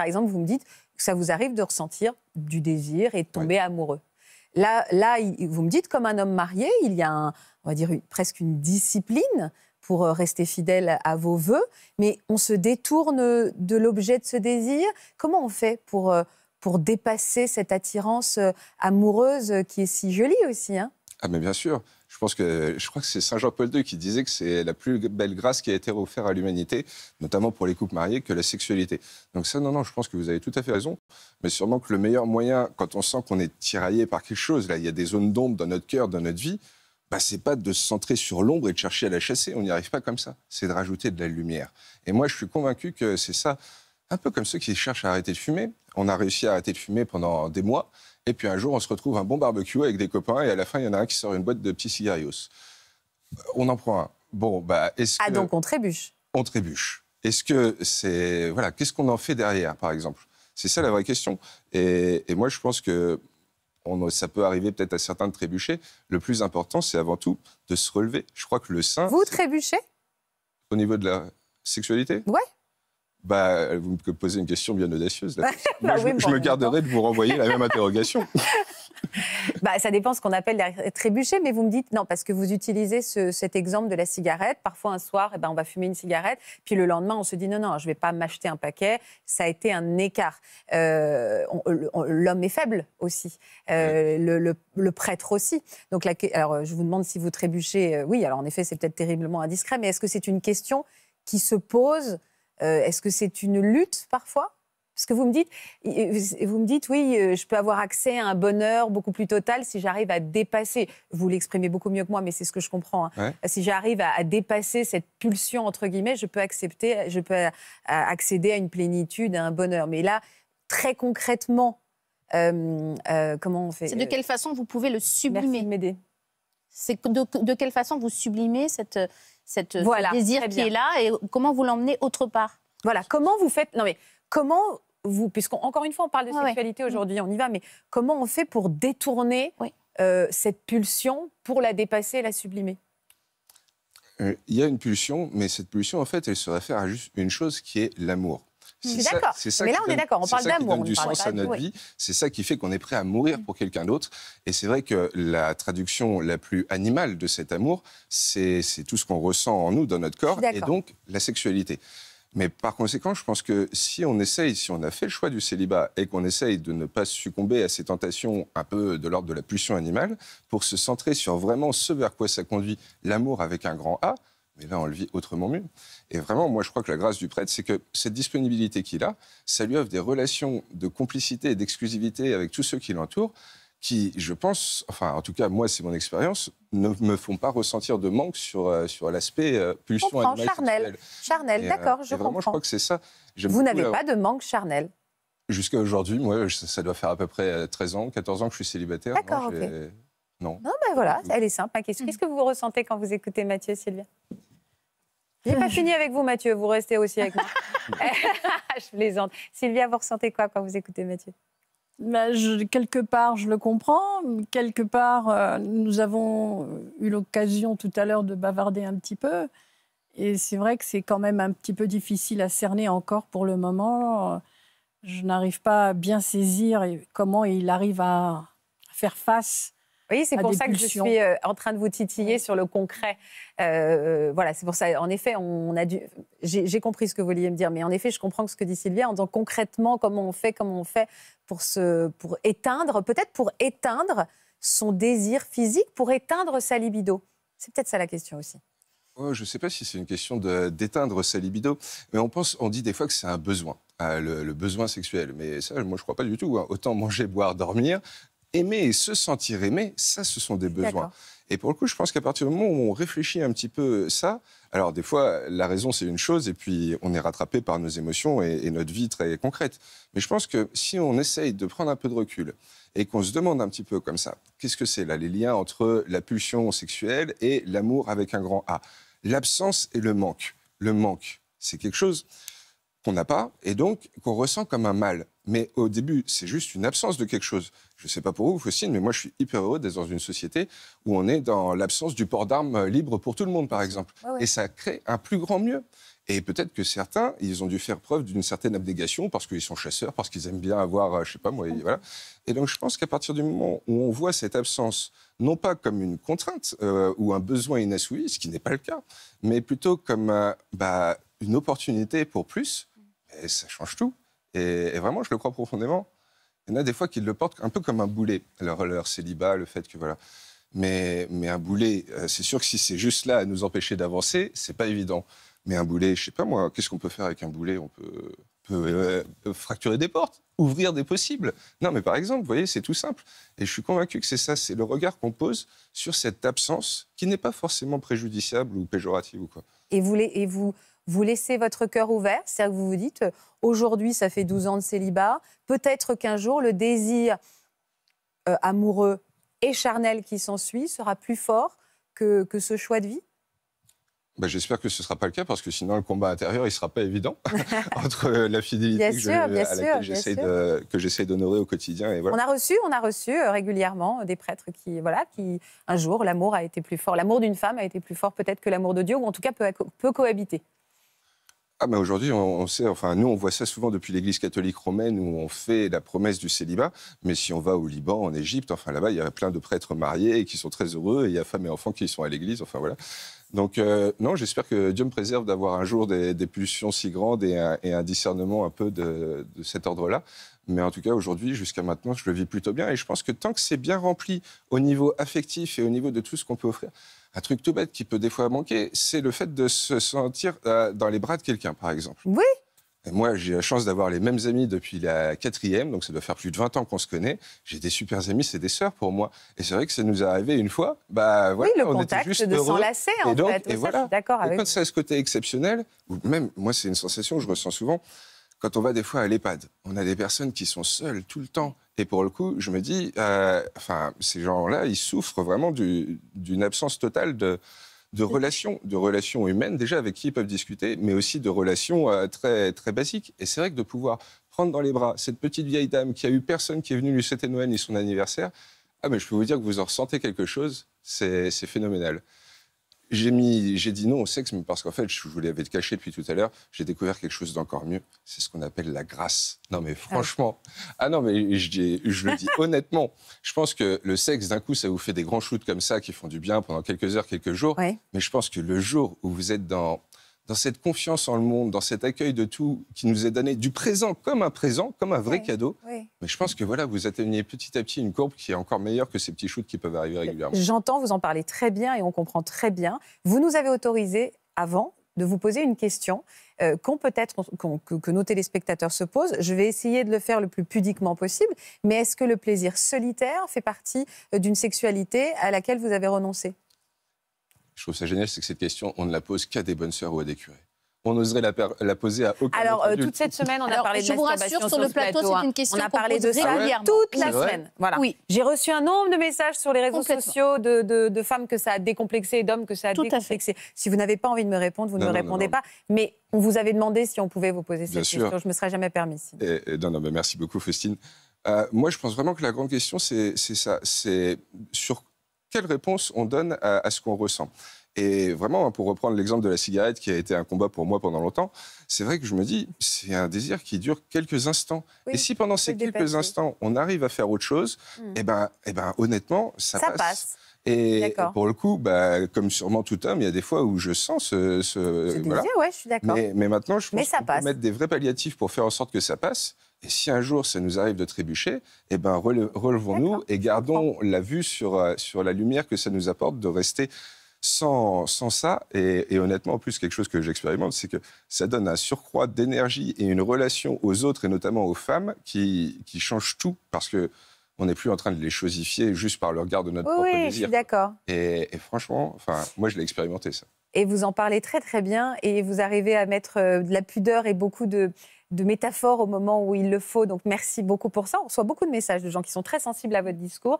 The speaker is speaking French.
par exemple, vous me dites que ça vous arrive de ressentir du désir et de tomber amoureux. Là, là, vous me dites, comme un homme marié, il y a, on va dire, presque une discipline pour euh, rester fidèle à vos voeux, mais on se détourne de l'objet de ce désir. Comment on fait pour, euh, pour dépasser cette attirance euh, amoureuse qui est si jolie aussi hein Ah, mais bien sûr. Je pense que je crois que c'est Saint Jean-Paul II qui disait que c'est la plus belle grâce qui a été offerte à l'humanité, notamment pour les couples mariés, que la sexualité. Donc ça, non, non, je pense que vous avez tout à fait raison. Mais sûrement que le meilleur moyen, quand on sent qu'on est tiraillé par quelque chose, là, il y a des zones d'ombre dans notre cœur, dans notre vie, bah, c'est pas de se centrer sur l'ombre et de chercher à la chasser. On n'y arrive pas comme ça. C'est de rajouter de la lumière. Et moi, je suis convaincu que c'est ça. Un peu comme ceux qui cherchent à arrêter de fumer. On a réussi à arrêter de fumer pendant des mois. Et puis un jour, on se retrouve un bon barbecue avec des copains et à la fin, il y en a un qui sort une boîte de petits cigarios. Euh, on en prend un. Bon, bah, est-ce Ah, donc on trébuche. On trébuche. Est-ce que c'est. Voilà, qu'est-ce qu'on en fait derrière, par exemple C'est ça la vraie question. Et, et moi, je pense que on, ça peut arriver peut-être à certains de trébucher. Le plus important, c'est avant tout de se relever. Je crois que le sein. Vous trébuchez Au niveau de la sexualité Ouais. Bah, euh, vous me posez une question bien audacieuse. Là. Ah je, me garderai de vous renvoyer la même interrogation. bah, ça dépend ce qu'on appelle trébucher, mais vous me dites non, parce que vous utilisez cet exemple de la cigarette. Parfois, un soir, et eh ben, on va fumer une cigarette, puis le lendemain, on se dit non, non, je ne vais pas m'acheter un paquet. Ça a été un écart. Euh, l'homme est faible aussi, euh, le, prêtre aussi. Donc, alors, je vous demande si vous trébuchez. oui, alors en effet, c'est peut-être terriblement indiscret, mais est-ce que c'est une question qui se pose euh, est-ce que c'est une lutte parfois Parce que vous me dites, euh, vous me dites, oui, euh, je peux avoir accès à un bonheur beaucoup plus total si j'arrive à dépasser. Vous l'exprimez beaucoup mieux que moi, mais c'est ce que je comprends. Hein. Si j'arrive à, dépasser cette pulsion entre guillemets, je peux accepter, je peux accéder à une plénitude, à un bonheur. Mais là, très concrètement. comment on fait C'est de quelle façon vous pouvez le sublimer Merci C'est de, quelle façon vous sublimez cette, ce désir qui est là et comment vous l'emmenez autre part voilà, comment vous faites. Non, mais comment vous. encore une fois, on parle de sexualité mm. aujourd'hui, on y va, mais comment on fait pour détourner euh, cette pulsion pour la dépasser la sublimer euh, Il y a une pulsion, mais cette pulsion, en fait, elle se réfère à juste une chose qui est l'amour. Mm. C'est ça Mais là, on est d'accord. On parle d'amour. du sens à notre vie. C'est ça qui fait qu'on est prêt à mourir mm. pour quelqu'un d'autre. Et c'est vrai que la traduction la plus animale de cet amour, c'est tout ce qu'on ressent en nous, dans notre corps, et donc la sexualité. Mais par conséquent, je pense que si on essaye, si on a fait le choix du célibat et qu'on essaye de ne pas succomber à ces tentations un peu de l'ordre de la pulsion animale, pour se centrer sur vraiment ce vers quoi ça conduit l'amour avec un grand A, mais là, on le vit autrement mieux. Et vraiment, moi, je crois que la grâce du prêtre, c'est que cette disponibilité qu'il a, ça lui offre des relations de complicité et d'exclusivité avec tous ceux qui l'entourent, qui, je pense, enfin, en tout cas, moi, c'est mon expérience, ne me font pas ressentir de manque sur, euh, sur l'aspect euh, pulsion animale. Charnel, charnel euh, d'accord, je comprends. je crois que c'est ça. Vous n'avez pas de manque charnel Jusqu'à aujourd'hui, moi, ça doit faire à peu près 13 euh, ans, 14 ans que je suis célibataire. D'accord, ok. Non. Non, ben voilà, elle est simple. Hein. Mm. Qu'est-ce que vous ressentez quand vous écoutez Mathieu, Sylvia J'ai pas fini avec vous, Mathieu. Vous restez aussi avec moi. je plaisante. Sylvia, vous ressentez quoi quand vous écoutez Mathieu bah, quelque part, je le comprends. Quelque part, euh, nous avons eu l'occasion tout à l'heure de bavarder un petit peu. Et c'est vrai que c'est quand même un petit peu difficile à cerner encore pour le moment. Je n'arrive pas à bien saisir comment il arrive à faire face oui, c'est pour ça que je suis euh, en train de vous titiller sur le concret. Euh, voilà, c'est pour ça. En effet, on a dû. J'ai compris ce que vous vouliez me dire, mais en effet, je comprends ce que dit Sylvia en disant concrètement comment on fait, comment on fait pour se, pour éteindre, peut-être pour éteindre son désir physique, pour éteindre sa libido. C'est peut-être ça la question aussi. Oh, je ne sais pas si c'est une question d'éteindre sa libido, mais on pense, on dit des fois que c'est un besoin. Euh, le, besoin sexuel. Mais ça, moi, je ne crois pas du tout. Hein. Autant manger, boire, dormir, aimer et se sentir aimé, ça, ce sont des besoins. Et pour le coup, je pense qu'à partir du moment où on réfléchit un petit peu ça, alors des fois, la raison, c'est une chose, et puis on est rattrapé par nos émotions et, notre vie très concrète. Mais je pense que si on essaye de prendre un peu de recul et qu'on se demande un petit peu comme ça, qu'est-ce que c'est là, les liens entre la pulsion sexuelle et l'amour avec un grand A L'absence et le manque. Le manque, c'est quelque chose qu'on n'a pas et donc qu'on ressent comme un mal. Mais au début, c'est juste une absence de quelque chose. Je ne sais pas pour vous, Fossine, mais moi, je suis hyper heureux d'être dans une société où on est dans l'absence du port d'armes libre pour tout le monde, par exemple. Et ça crée un plus grand mieux. Et peut-être que certains, ils ont dû faire preuve d'une certaine abnégation parce qu'ils sont chasseurs, parce qu'ils aiment bien avoir, euh, je sais pas moi, voilà. Et donc, je pense qu'à partir du moment où on voit cette absence, non pas comme une contrainte euh, ou un besoin inassouvi, ce qui n'est pas le cas, mais plutôt comme euh, bah, une opportunité pour plus, ça change tout. Et, vraiment, je le crois profondément. Il y en a des fois qui le portent un peu comme un boulet, leur, leur célibat, le fait que voilà. Mais, mais un boulet, euh, c'est sûr que si c'est juste là à nous empêcher d'avancer, c'est pas évident. Mais un boulet, je sais pas moi, qu'est-ce qu'on peut faire avec un boulet On peut, euh, euh, fracturer des portes, ouvrir des possibles. Non, mais par exemple, vous voyez, c'est tout simple. Et je suis convaincu que c'est ça, c'est le regard qu'on pose sur cette absence qui n'est pas forcément préjudiciable ou péjorative ou quoi. Et vous, les, et vous, vous laissez votre cœur ouvert, c'est-à-dire que vous vous dites, euh, aujourd'hui ça fait 12 ans de célibat, peut-être qu'un jour le désir euh, amoureux et charnel qui s'ensuit sera plus fort que, ce choix de vie bah, J'espère que ce ne sera pas le cas, parce que sinon le combat intérieur, il ne sera pas évident entre euh, la fidélité que j'essaie que j'essaie d'honorer au quotidien. On a reçu, on a reçu régulièrement des prêtres qui, voilà, qui un jour, l'amour a été plus fort, l'amour d'une femme a été plus fort peut-être que l'amour de Dieu, ou en tout cas peut cohabiter. Ah aujourd'hui, on, sait, enfin nous, on voit ça souvent depuis l'Église catholique romaine où on fait la promesse du célibat, mais si on va au Liban, en Égypte, enfin là-bas, il y a plein de prêtres mariés qui sont très heureux, et il y a femmes et enfants qui sont à l'Église, enfin voilà. Donc euh, non, j'espère que Dieu me préserve d'avoir un jour des, pulsions si grandes et un, discernement un peu de, de cet ordre-là. Mais en tout cas, aujourd'hui, jusqu'à maintenant, je le vis plutôt bien. Et je pense que tant que c'est bien rempli au niveau affectif et au niveau de tout ce qu'on peut offrir, un truc tout bête qui peut des fois manquer, c'est le fait de se sentir euh, dans les bras de quelqu'un, par exemple. Oui. moi, j'ai la chance d'avoir les mêmes amis depuis la quatrième, donc ça doit faire plus de 20 ans qu'on se connaît. J'ai des super amis, c'est des sœurs pour moi. Et c'est vrai que ça nous est arrivé une fois. Bah, voilà, oui, le contact de s'enlacer, en fait. Et ça, je suis d'accord avec Et quand ça a ce côté exceptionnel, ou même, moi, c'est une sensation que je ressens souvent, quand on va des fois à l'EHPAD, on a des personnes qui sont seules tout le temps. Et pour le coup, je me dis, euh, ces gens-là, ils souffrent vraiment d'une absence totale de, relations, de relations humaines déjà avec qui ils peuvent discuter, mais aussi de relations euh, très, très basiques. Et c'est vrai que de pouvoir prendre dans les bras cette petite vieille dame qui a eu personne qui est venu lui souhaiter Noël ni son anniversaire, ah mais je peux vous dire que vous en ressentez quelque chose, c'est phénoménal. J'ai mis, j'ai dit non au sexe, mais parce qu'en fait, je vous l'avais caché depuis tout à l'heure, j'ai découvert quelque chose d'encore mieux. C'est ce qu'on appelle la grâce. Non, mais franchement, ah non, mais je, je le dis honnêtement, je pense que le sexe, d'un coup, ça vous fait des grands shoots comme ça qui font du bien pendant quelques heures, quelques jours. Mais je pense que le jour où vous êtes dans dans cette confiance en le monde, dans cet accueil de tout qui nous est donné, du présent comme un présent, comme un vrai cadeau. Mais je pense que voilà, vous atteignez petit à petit une courbe qui est encore meilleure que ces petits shoots qui peuvent arriver régulièrement. J'entends, vous en parler très bien et on comprend très bien. Vous nous avez autorisé avant de vous poser une question euh, peut-être que, nos téléspectateurs se posent. Je vais essayer de le faire le plus pudiquement possible, mais est-ce que le plaisir solitaire fait partie euh, d'une sexualité à laquelle vous avez renoncé je trouve ça génial, c'est que cette question, on ne la pose qu'à des bonnes sœurs ou à des curés. On oserait la, la poser à aucun Alors, euh, toute cette semaine, on a parlé de Je vous rassure, sur le plateau, c'est une question. Hein. On a parlé de ça toute la semaine. Voilà. Oui. J'ai reçu un nombre de messages sur les réseaux sociaux de, femmes que ça a décomplexé et d'hommes que ça a Tout décomplexé. Si vous n'avez pas envie de me répondre, vous ne me répondez pas. Mais on vous avait demandé si on pouvait vous poser cette question. Je ne me serais jamais permis. merci beaucoup, Faustine. Euh, moi, je pense vraiment que la grande question, c'est ça. C'est sur quelle réponse on donne à, ce qu'on ressent. Et vraiment, hein, pour reprendre l'exemple de la cigarette, qui a été un combat pour moi pendant longtemps, c'est vrai que je me dis, c'est un désir qui dure quelques instants. et si pendant ces quelques instants, on arrive à faire autre chose, hmm. eh ben, eh ben, honnêtement, ça, passe. Et pour le coup, bah, comme sûrement tout homme, il y a des fois où je sens ce. ce, Mais, maintenant, je pense qu'on peut mettre des vrais palliatifs pour faire en sorte que ça passe. Et si un jour ça nous arrive de trébucher, eh ben relevons-nous et gardons la vue sur, euh, sur la lumière que ça nous apporte de rester sans, sans ça. Et, honnêtement, en plus, quelque chose que j'expérimente, c'est que ça donne un surcroît d'énergie et une relation aux autres, et notamment aux femmes, qui, qui change tout. Parce que on n'est plus en train de les chosifier juste par le regard de notre oui, désir. oui, je suis d'accord. Et, franchement, enfin, moi, je l'ai expérimenté, ça. Et vous en parlez très, très bien. Et vous arrivez à mettre euh, de la pudeur et beaucoup de, de métaphores au moment où il le faut. Donc, merci beaucoup pour ça. On reçoit beaucoup de messages de gens qui sont très sensibles à votre discours.